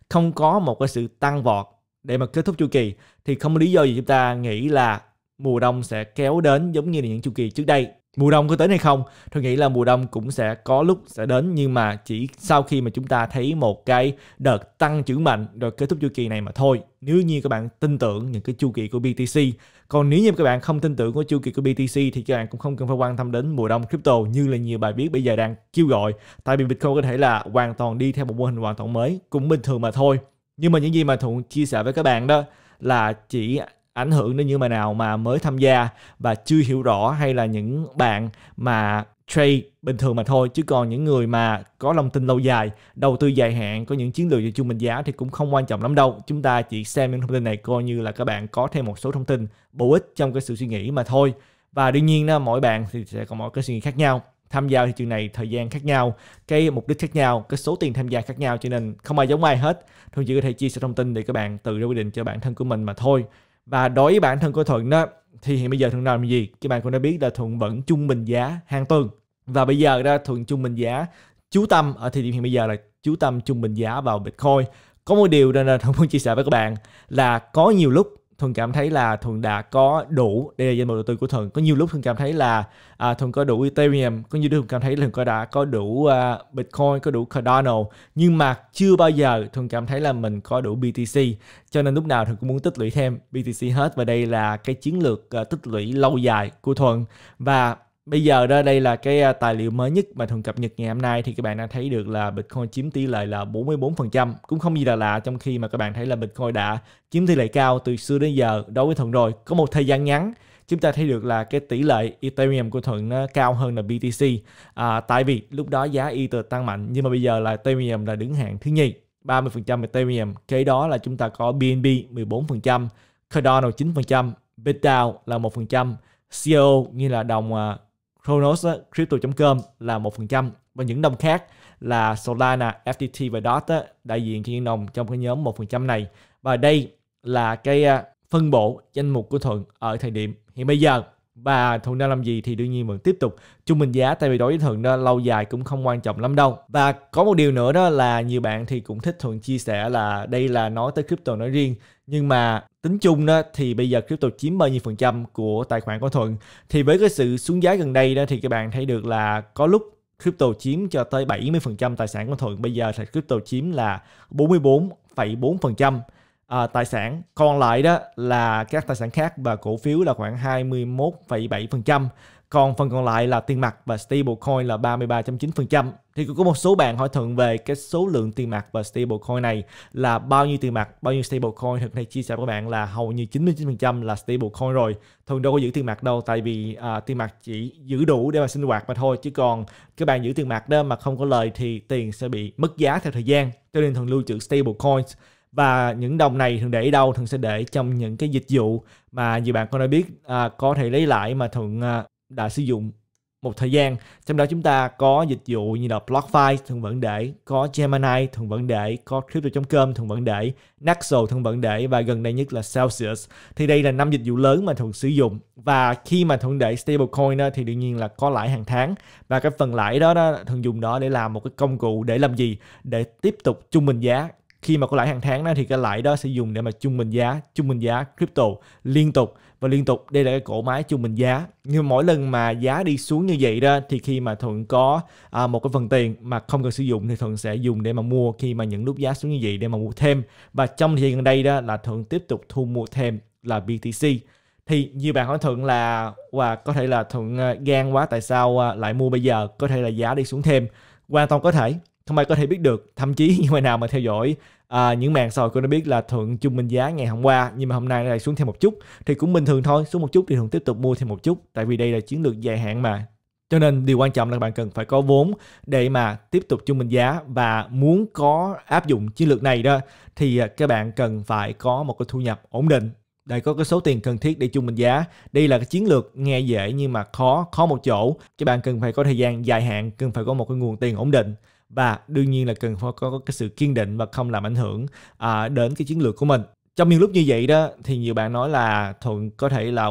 không có một cái sự tăng vọt để mà kết thúc chu kỳ thì không có lý do gì chúng ta nghĩ là mùa đông sẽ kéo đến giống như những chu kỳ trước đây mùa đông có tới hay không tôi nghĩ là mùa đông cũng sẽ có lúc sẽ đến nhưng mà chỉ sau khi mà chúng ta thấy một cái đợt tăng trưởng mạnh rồi kết thúc chu kỳ này mà thôi nếu như các bạn tin tưởng những cái chu kỳ của BTC còn nếu như các bạn không tin tưởng của chu kỳ của BTC thì các bạn cũng không cần phải quan tâm đến mùa đông crypto như là nhiều bài viết bây giờ đang kêu gọi tại vì Bitcoin có thể là hoàn toàn đi theo một mô hình hoàn toàn mới cũng bình thường mà thôi nhưng mà những gì mà Thuận chia sẻ với các bạn đó là chỉ ảnh hưởng đến những bạn nào mà mới tham gia và chưa hiểu rõ hay là những bạn mà trade bình thường mà thôi chứ còn những người mà có lòng tin lâu dài đầu tư dài hạn có những chiến lược về chung bình giá thì cũng không quan trọng lắm đâu chúng ta chỉ xem những thông tin này coi như là các bạn có thêm một số thông tin bổ ích trong cái sự suy nghĩ mà thôi và đương nhiên là mỗi bạn thì sẽ có mỗi cái suy nghĩ khác nhau tham gia thị trường này thời gian khác nhau cái mục đích khác nhau cái số tiền tham gia khác nhau cho nên không ai giống ai hết Thôi chỉ có thể chia sẻ thông tin để các bạn tự ra quyết định cho bản thân của mình mà thôi và đối với bản thân của thuận đó thì hiện bây giờ thuận làm gì các bạn cũng đã biết là thuận vẫn trung bình giá hàng tuần và bây giờ đó thuận trung bình giá chú tâm ở thời điểm hiện bây giờ là chú tâm trung bình giá vào bitcoin có một điều là thuận muốn chia sẻ với các bạn là có nhiều lúc thường cảm thấy là thường đã có đủ đây là danh mục đầu tư của thường có nhiều lúc thường cảm thấy là à, thuần có đủ ethereum có nhiều lúc thường cảm thấy là thường có đã có đủ à, bitcoin có đủ cardano nhưng mà chưa bao giờ thường cảm thấy là mình có đủ btc cho nên lúc nào thường cũng muốn tích lũy thêm btc hết và đây là cái chiến lược à, tích lũy lâu dài của thuần và Bây giờ đó đây là cái à, tài liệu mới nhất mà thường cập nhật ngày hôm nay thì các bạn đã thấy được là Bitcoin chiếm tỷ lệ là 44%, cũng không gì là lạ trong khi mà các bạn thấy là Bitcoin đã chiếm tỷ lệ cao từ xưa đến giờ đối với Thuận rồi. Có một thời gian ngắn chúng ta thấy được là cái tỷ lệ Ethereum của Thuận nó cao hơn là BTC à, tại vì lúc đó giá Ether tăng mạnh nhưng mà bây giờ là Ethereum là đứng hạng thứ nhì 30% Ethereum kế đó là chúng ta có BNB 14% Cardano 9% BitDAO là 1% CO như là đồng à, Chronos Crypto.com là 1% và những đồng khác là Solana, FTT và DOT đại diện cho những đồng trong cái nhóm 1% này. Và đây là cái à, phân bổ danh mục của Thuận ở thời điểm hiện bây giờ và thuận đang làm gì thì đương nhiên vẫn tiếp tục chung bình giá tại vì đối với thuận đó lâu dài cũng không quan trọng lắm đâu và có một điều nữa đó là nhiều bạn thì cũng thích thuận chia sẻ là đây là nói tới crypto nói riêng nhưng mà tính chung đó thì bây giờ crypto chiếm bao nhiêu phần trăm của tài khoản của thuận thì với cái sự xuống giá gần đây đó thì các bạn thấy được là có lúc crypto chiếm cho tới 70% tài sản của thuận bây giờ thì crypto chiếm là 44,4% à, tài sản còn lại đó là các tài sản khác và cổ phiếu là khoảng 21,7% còn phần còn lại là tiền mặt và stablecoin là 33.9% thì cũng có một số bạn hỏi thuận về cái số lượng tiền mặt và stablecoin này là bao nhiêu tiền mặt bao nhiêu stablecoin thực này chia sẻ với các bạn là hầu như 99% là stablecoin rồi thường đâu có giữ tiền mặt đâu tại vì à, tiền mặt chỉ giữ đủ để mà sinh hoạt mà thôi chứ còn các bạn giữ tiền mặt đó mà không có lời thì tiền sẽ bị mất giá theo thời gian cho nên thường lưu trữ stablecoins và những đồng này thường để ở đâu thường sẽ để trong những cái dịch vụ mà nhiều bạn con đã biết à, có thể lấy lại mà thường à, đã sử dụng một thời gian trong đó chúng ta có dịch vụ như là BlockFi thường vẫn để có Gemini thường vẫn để có Crypto.com thường vẫn để Naxo thường vẫn để và gần đây nhất là Celsius thì đây là năm dịch vụ lớn mà thường sử dụng và khi mà thường để stablecoin thì đương nhiên là có lãi hàng tháng và cái phần lãi đó, đó thường dùng đó để làm một cái công cụ để làm gì để tiếp tục trung bình giá khi mà có lãi hàng tháng đó thì cái lãi đó sẽ dùng để mà trung bình giá trung bình giá crypto liên tục và liên tục đây là cái cổ máy trung bình giá nhưng mỗi lần mà giá đi xuống như vậy đó thì khi mà thuận có à, một cái phần tiền mà không cần sử dụng thì thuận sẽ dùng để mà mua khi mà những lúc giá xuống như vậy để mà mua thêm và trong thời gian đây đó là thuận tiếp tục thu mua thêm là BTC thì như bạn hỏi thuận là và có thể là thuận à, gan quá tại sao à, lại mua bây giờ có thể là giá đi xuống thêm hoàn toàn có thể không ai có thể biết được thậm chí [LAUGHS] như bạn nào mà theo dõi à, những mạng xã hội cũng đã biết là thuận trung bình giá ngày hôm qua nhưng mà hôm nay lại xuống thêm một chút thì cũng bình thường thôi xuống một chút thì thường tiếp tục mua thêm một chút tại vì đây là chiến lược dài hạn mà cho nên điều quan trọng là bạn cần phải có vốn để mà tiếp tục trung bình giá và muốn có áp dụng chiến lược này đó thì à, các bạn cần phải có một cái thu nhập ổn định để có cái số tiền cần thiết để trung bình giá. Đây là cái chiến lược nghe dễ nhưng mà khó, khó một chỗ. Các bạn cần phải có thời gian dài hạn, cần phải có một cái nguồn tiền ổn định và đương nhiên là cần phải có cái sự kiên định và không làm ảnh hưởng à, đến cái chiến lược của mình trong những lúc như vậy đó thì nhiều bạn nói là thuận có thể là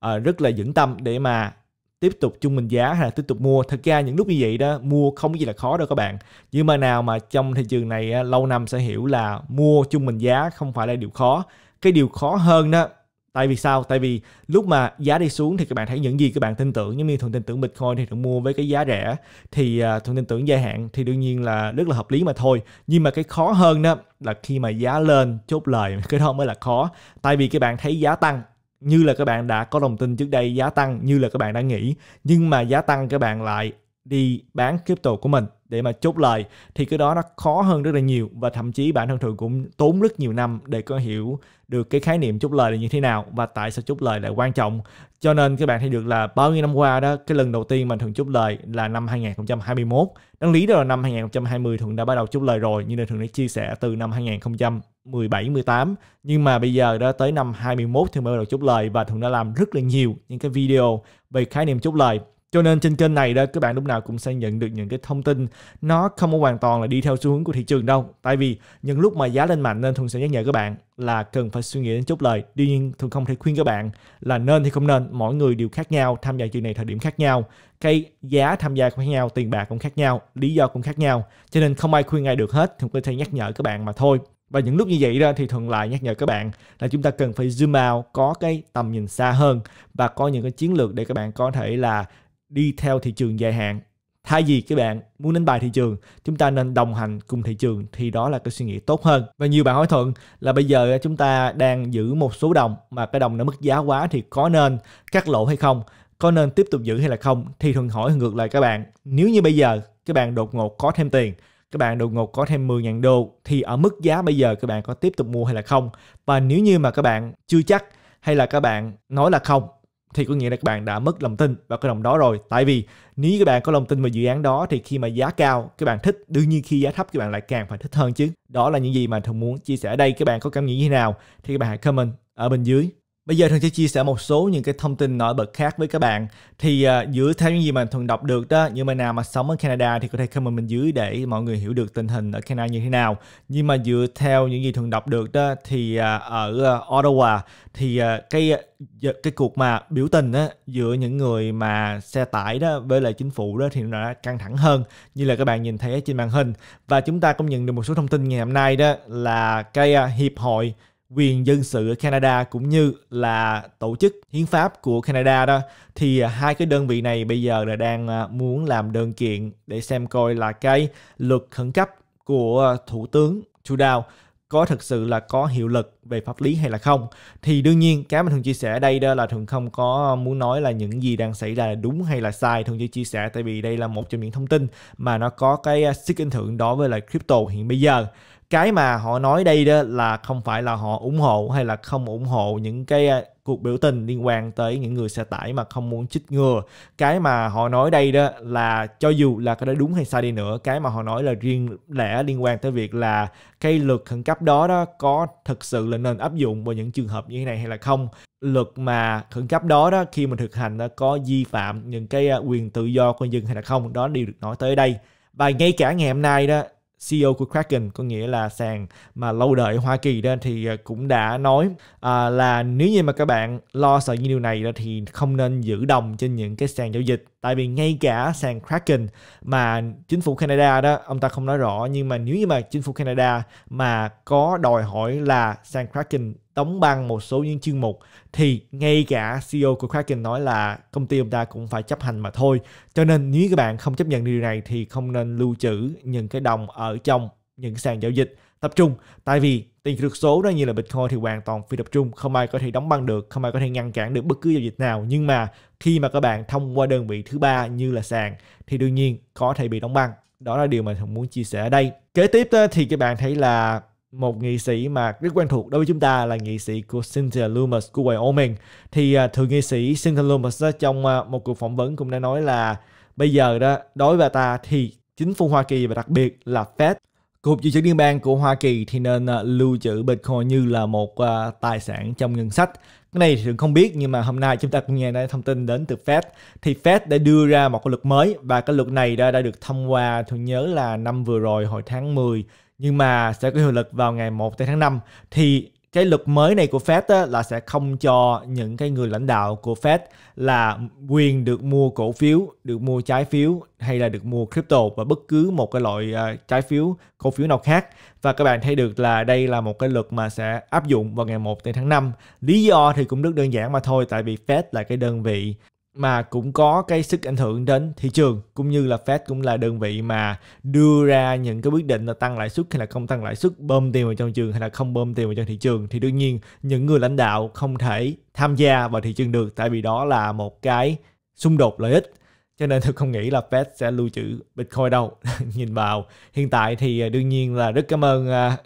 à, rất là vững tâm để mà tiếp tục chung bình giá hay là tiếp tục mua thật ra những lúc như vậy đó mua không có gì là khó đâu các bạn nhưng mà nào mà trong thị trường này lâu năm sẽ hiểu là mua chung bình giá không phải là điều khó cái điều khó hơn đó tại vì sao tại vì lúc mà giá đi xuống thì các bạn thấy những gì các bạn tin tưởng giống như thường tin tưởng bitcoin thì thường mua với cái giá rẻ thì à, thường tin tưởng dài hạn thì đương nhiên là rất là hợp lý mà thôi nhưng mà cái khó hơn đó là khi mà giá lên chốt lời [LAUGHS] cái đó mới là khó tại vì các bạn thấy giá tăng như là các bạn đã có đồng tin trước đây giá tăng như là các bạn đã nghĩ nhưng mà giá tăng các bạn lại đi bán crypto của mình để mà chốt lời thì cái đó nó khó hơn rất là nhiều và thậm chí bản thân thường cũng tốn rất nhiều năm để có hiểu được cái khái niệm chốt lời là như thế nào và tại sao chốt lời lại quan trọng cho nên các bạn thấy được là bao nhiêu năm qua đó cái lần đầu tiên mình thường chốt lời là năm 2021 đáng lý đó là năm 2020 thường đã bắt đầu chốt lời rồi nhưng thường đã chia sẻ từ năm 2017 18 nhưng mà bây giờ đó tới năm 21 thì mới bắt đầu chốt lời và thường đã làm rất là nhiều những cái video về khái niệm chốt lời cho nên trên kênh này đó các bạn lúc nào cũng sẽ nhận được những cái thông tin nó không có hoàn toàn là đi theo xu hướng của thị trường đâu. Tại vì những lúc mà giá lên mạnh nên thường sẽ nhắc nhở các bạn là cần phải suy nghĩ đến chút lời. Tuy nhiên thường không thể khuyên các bạn là nên hay không nên. Mỗi người đều khác nhau, tham gia chuyện này thời điểm khác nhau. Cái giá tham gia cũng khác nhau, tiền bạc cũng khác nhau, lý do cũng khác nhau. Cho nên không ai khuyên ai được hết. thường có thể nhắc nhở các bạn mà thôi. Và những lúc như vậy đó thì thường lại nhắc nhở các bạn là chúng ta cần phải zoom out, có cái tầm nhìn xa hơn và có những cái chiến lược để các bạn có thể là đi theo thị trường dài hạn thay vì các bạn muốn đánh bài thị trường chúng ta nên đồng hành cùng thị trường thì đó là cái suy nghĩ tốt hơn và nhiều bạn hỏi thuận là bây giờ chúng ta đang giữ một số đồng mà cái đồng nó mất giá quá thì có nên cắt lỗ hay không có nên tiếp tục giữ hay là không thì thuận hỏi ngược lại các bạn nếu như bây giờ các bạn đột ngột có thêm tiền các bạn đột ngột có thêm 10.000 đô thì ở mức giá bây giờ các bạn có tiếp tục mua hay là không và nếu như mà các bạn chưa chắc hay là các bạn nói là không thì có nghĩa là các bạn đã mất lòng tin vào cái đồng đó rồi tại vì nếu các bạn có lòng tin vào dự án đó thì khi mà giá cao các bạn thích đương nhiên khi giá thấp các bạn lại càng phải thích hơn chứ đó là những gì mà thường muốn chia sẻ ở đây các bạn có cảm nghĩ như thế nào thì các bạn hãy comment ở bên dưới Bây giờ Thuần sẽ chia sẻ một số những cái thông tin nổi bật khác với các bạn. Thì uh, dựa theo những gì mà Thuần đọc được đó, những bạn nào mà sống ở Canada thì có thể comment bên dưới để mọi người hiểu được tình hình ở Canada như thế nào. Nhưng mà dựa theo những gì Thuần đọc được đó thì uh, ở uh, Ottawa thì uh, cái cái cuộc mà biểu tình đó, giữa những người mà xe tải đó với lại chính phủ đó thì nó đã căng thẳng hơn như là các bạn nhìn thấy trên màn hình. Và chúng ta cũng nhận được một số thông tin ngày hôm nay đó là cái uh, hiệp hội quyền dân sự ở Canada cũng như là tổ chức hiến pháp của Canada đó thì à, hai cái đơn vị này bây giờ là đang à, muốn làm đơn kiện để xem coi là cái luật khẩn cấp của à, thủ tướng Trudeau có thực sự là có hiệu lực về pháp lý hay là không thì đương nhiên cái mà thường chia sẻ ở đây đó là thường không có muốn nói là những gì đang xảy ra là đúng hay là sai thường chỉ chia sẻ tại vì đây là một trong những thông tin mà nó có cái sức ảnh hưởng đối với lại crypto hiện bây giờ cái mà họ nói đây đó là không phải là họ ủng hộ hay là không ủng hộ những cái à, cuộc biểu tình liên quan tới những người xe tải mà không muốn chích ngừa cái mà họ nói đây đó là cho dù là cái đó đúng hay sai đi nữa cái mà họ nói là riêng lẻ liên quan tới việc là cái luật khẩn cấp đó đó có thực sự là nên áp dụng vào những trường hợp như thế này hay là không luật mà khẩn cấp đó đó khi mà thực hành đó có vi phạm những cái à, quyền tự do của dân hay là không đó đều được nói tới đây và ngay cả ngày hôm nay đó CEO của Kraken có nghĩa là sàn mà lâu đợi Hoa Kỳ đó thì ờ, cũng đã nói à, là nếu như mà các bạn lo sợ như điều này đó thì không nên giữ đồng trên những cái sàn giao dịch tại vì ngay cả sàn Kraken mà chính phủ Canada đó ông ta không nói rõ nhưng mà nếu như mà chính phủ Canada mà có đòi hỏi là sàn Kraken đóng băng một số những chương mục thì ngay cả CEO của Kraken nói là công ty ông ta cũng phải chấp hành mà thôi. Cho nên nếu các bạn không chấp nhận điều này thì không nên lưu trữ những cái đồng ở trong những sàn giao dịch tập trung tại vì tiền kỹ thuật số đó như là Bitcoin thì hoàn toàn phi tập trung không ai có thể đóng băng được không ai có thể ngăn cản được bất cứ giao dịch nào nhưng mà khi mà các bạn thông qua đơn vị thứ ba như là sàn thì đương nhiên có thể bị đóng băng đó là điều mà mình muốn chia sẻ ở đây kế tiếp thì các bạn thấy là một nghị sĩ mà rất quen thuộc đối với chúng ta là nghị sĩ của Cynthia Lummis của Wyoming thì à, thượng nghị sĩ Cynthia Lummis trong à, một cuộc phỏng vấn cũng đã nói là bây giờ đó đối với bà ta thì chính phủ Hoa Kỳ và đặc biệt là Fed Cục dự trữ liên bang của Hoa Kỳ thì nên à, lưu trữ Bitcoin như là một tài sản trong ngân sách. Cái này thì không biết nhưng mà hôm nay chúng ta cũng nghe nói thông tin đến từ Fed. Thì Fed đã đưa ra một cái luật mới và cái luật này đã, đã được thông qua tôi nhớ là năm vừa rồi hồi tháng 10 nhưng mà sẽ có hiệu lực vào ngày 1 tháng 5 thì cái luật mới này của Fed á, là sẽ không cho những cái người lãnh đạo của Fed là quyền được mua cổ phiếu, được mua trái phiếu hay là được mua crypto và bất cứ một cái loại uh, trái phiếu, cổ phiếu nào khác. Và các bạn thấy được là đây là một cái luật mà sẽ áp dụng vào ngày 1 tháng 5. Lý do thì cũng rất đơn giản mà thôi tại vì Fed là cái đơn vị mà cũng có cái sức ảnh hưởng đến thị trường cũng như là Fed cũng là đơn vị mà đưa ra những cái quyết định là tăng lãi suất hay là không tăng lãi suất bơm tiền vào trong trường hay là không bơm tiền vào trong thị trường thì đương nhiên những người lãnh đạo không thể tham gia vào thị trường được tại vì đó là một cái xung đột lợi ích cho nên tôi không nghĩ là Fed sẽ lưu trữ Bitcoin đâu [LAUGHS] nhìn vào hiện tại thì à, đương nhiên là rất cảm ơn uh,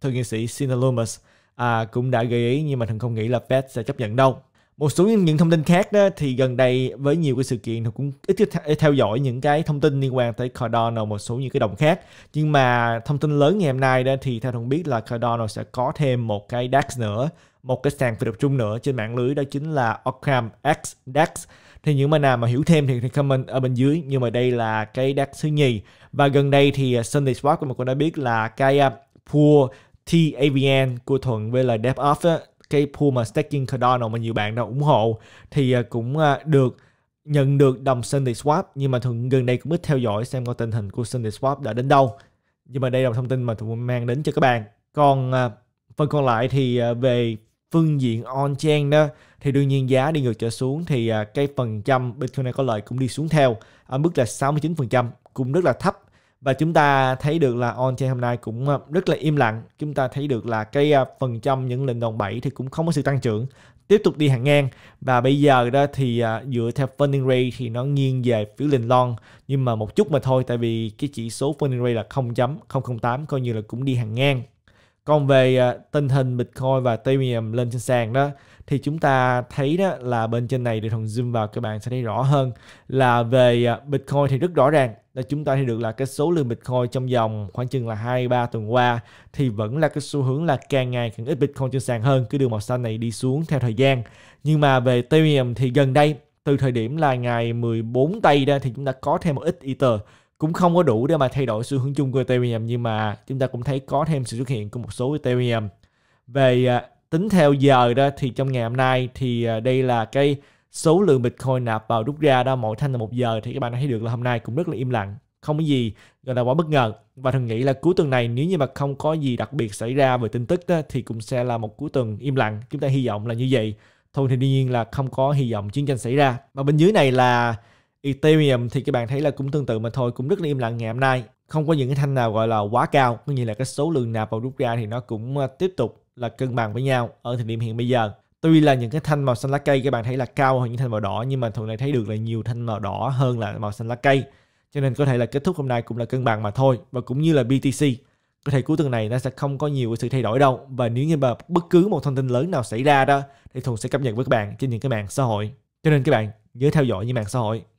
thượng nghị sĩ Sina Loomis à, cũng đã gợi ý nhưng mà thần không nghĩ là Fed sẽ chấp nhận đâu một số những thông tin khác đó thì gần đây với nhiều cái sự kiện thì cũng ít theo dõi những cái thông tin liên quan tới Cardano một số những cái đồng khác nhưng mà thông tin lớn ngày hôm nay đó thì theo thông biết là Cardano sẽ có thêm một cái DEX nữa một cái sàn phi tập trung nữa trên mạng lưới đó chính là Occam X DEX thì những mà nào mà hiểu thêm thì comment ở bên dưới nhưng mà đây là cái DEX thứ nhì và gần đây thì à, Sunday Swap của mình cũng đã biết là cái à, pool TAVN của Thuận với là DevOps cái pool mà staking Cardano mà nhiều bạn đã ủng hộ thì à, cũng à, được nhận được đồng Sunday Swap nhưng mà thường gần đây cũng ít theo dõi xem coi tình hình của Sunday Swap đã đến đâu nhưng mà đây là thông tin mà tôi mang đến cho các bạn còn à, phần còn lại thì về phương diện on chain đó thì đương nhiên giá đi ngược trở xuống thì cái phần trăm Bitcoin này có lợi cũng đi xuống theo ở mức là 69% cũng rất là thấp và chúng ta thấy được là on chain hôm nay cũng ờ, rất là im lặng chúng ta thấy được là cái ờ, phần trăm những lệnh đồng bẩy thì cũng không có sự tăng trưởng tiếp tục đi hàng ngang và bây giờ đó thì ờ, dựa theo funding rate thì nó nghiêng về phiếu lệnh long nhưng mà một chút mà thôi tại vì cái chỉ số funding rate là 0.008 coi như là cũng đi hàng ngang còn về tình hình Bitcoin và Ethereum lên trên sàn đó thì chúng ta thấy đó là bên trên này để thằng zoom vào các bạn sẽ thấy rõ hơn là về à, Bitcoin thì rất rõ ràng là chúng ta thấy được là cái số lượng Bitcoin trong vòng khoảng chừng là hai ba tuần qua thì vẫn là cái xu hướng là càng ngày càng ít Bitcoin trên sàn hơn, cái đường màu xanh này đi xuống theo thời gian. Nhưng mà về Ethereum thì gần đây từ thời điểm là ngày 14 tây ra thì chúng ta có thêm một ít Ether cũng không có đủ để mà thay đổi xu hướng chung của Ethereum nhưng mà chúng ta cũng thấy có thêm sự xuất hiện của một số Ethereum về à, tính theo giờ đó thì trong ngày hôm nay thì à, đây là cái số lượng Bitcoin nạp vào rút ra đó mỗi thanh là một giờ thì các bạn thấy được là hôm nay cũng rất là im lặng không có gì gọi là quá bất ngờ và thường nghĩ là cuối tuần này nếu như mà không có gì đặc biệt xảy ra về tin tức đó, thì cũng sẽ là một cuối tuần im lặng chúng ta hy vọng là như vậy thôi thì đương nhiên là không có hy vọng chiến tranh xảy ra và bên dưới này là Ethereum thì các bạn thấy là cũng tương tự mà thôi cũng rất là im lặng ngày hôm nay không có những cái thanh nào gọi là quá cao có nghĩa là cái số lượng nạp vào rút ra thì nó cũng à, tiếp tục là cân bằng với nhau ở thời điểm hiện bây giờ tuy là những cái thanh màu xanh lá cây các bạn thấy là cao hơn những thanh màu đỏ nhưng mà thường này thấy được là nhiều thanh màu đỏ hơn là màu xanh lá cây cho nên có thể là kết thúc hôm nay cũng là cân bằng mà thôi và cũng như là BTC có thể cuối tuần này nó sẽ không có nhiều sự thay đổi đâu và nếu như mà bất cứ một thông tin lớn nào xảy ra đó thì Thuận sẽ cập nhật với các bạn trên những cái mạng xã hội cho nên các bạn nhớ theo dõi những mạng xã hội